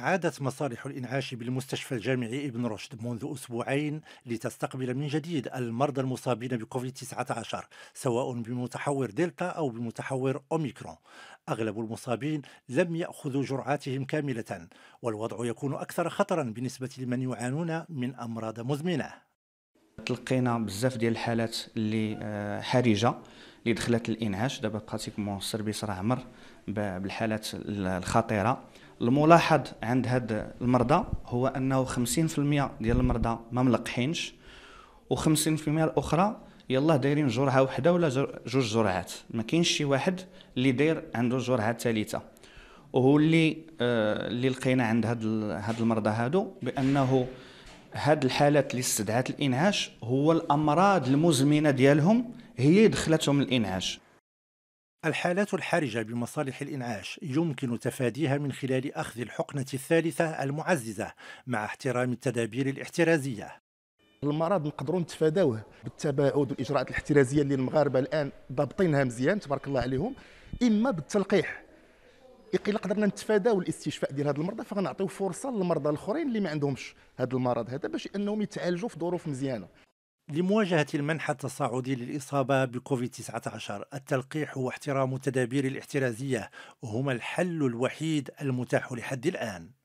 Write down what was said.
عادت مصالح الإنعاش بالمستشفى الجامعي ابن رشد منذ أسبوعين لتستقبل من جديد المرضى المصابين بكوفيد 19 سواء بمتحور دلتا أو بمتحور أوميكرون أغلب المصابين لم يأخذوا جرعاتهم كاملة والوضع يكون أكثر خطرا بالنسبة لمن يعانون من أمراض مزمنة تلقينا بزاف ديال الحالات اللي آه، حرجه اللي دخلت الانعاش دابا براتيكمون السيرفيس راه عمر بالحالات الخطيره الملاحظ عند هاد المرضى هو انه 50% ديال المرضى ما ملقحينش و50% الاخرى يلاه دايرين جرعه وحده ولا جوج جرعات ما كاينش شي واحد اللي داير عنده جرعه ثالثه وهو اللي آه اللي لقينا عند هاد هاد المرضى هادو بانه هاد الحالات اللي استدعت الانعاش هو الامراض المزمنه ديالهم هي دخلتهم الانعاش الحالات الحرجة بمصالح الإنعاش يمكن تفاديها من خلال أخذ الحقنة الثالثة المعززة مع احترام التدابير الاحترازية المرض نقدروا نتفاداوه بالتباعد والاجراءات الاحترازيه اللي المغاربه الان ضابطينها مزيان تبارك الله عليهم اما بالتلقيح الا قدرنا نتفاداو الاستشفاء ديال هاد المرضى فغنعطيو فرصه للمرضى الاخرين اللي ما عندهمش هاد المرض هذا باش انهم يتعالجوا في ظروف مزيانه لمواجهة المنحة التصاعدي للإصابة بكوفيد 19 التلقيح واحترام التدابير الاحترازية هما الحل الوحيد المتاح لحد الآن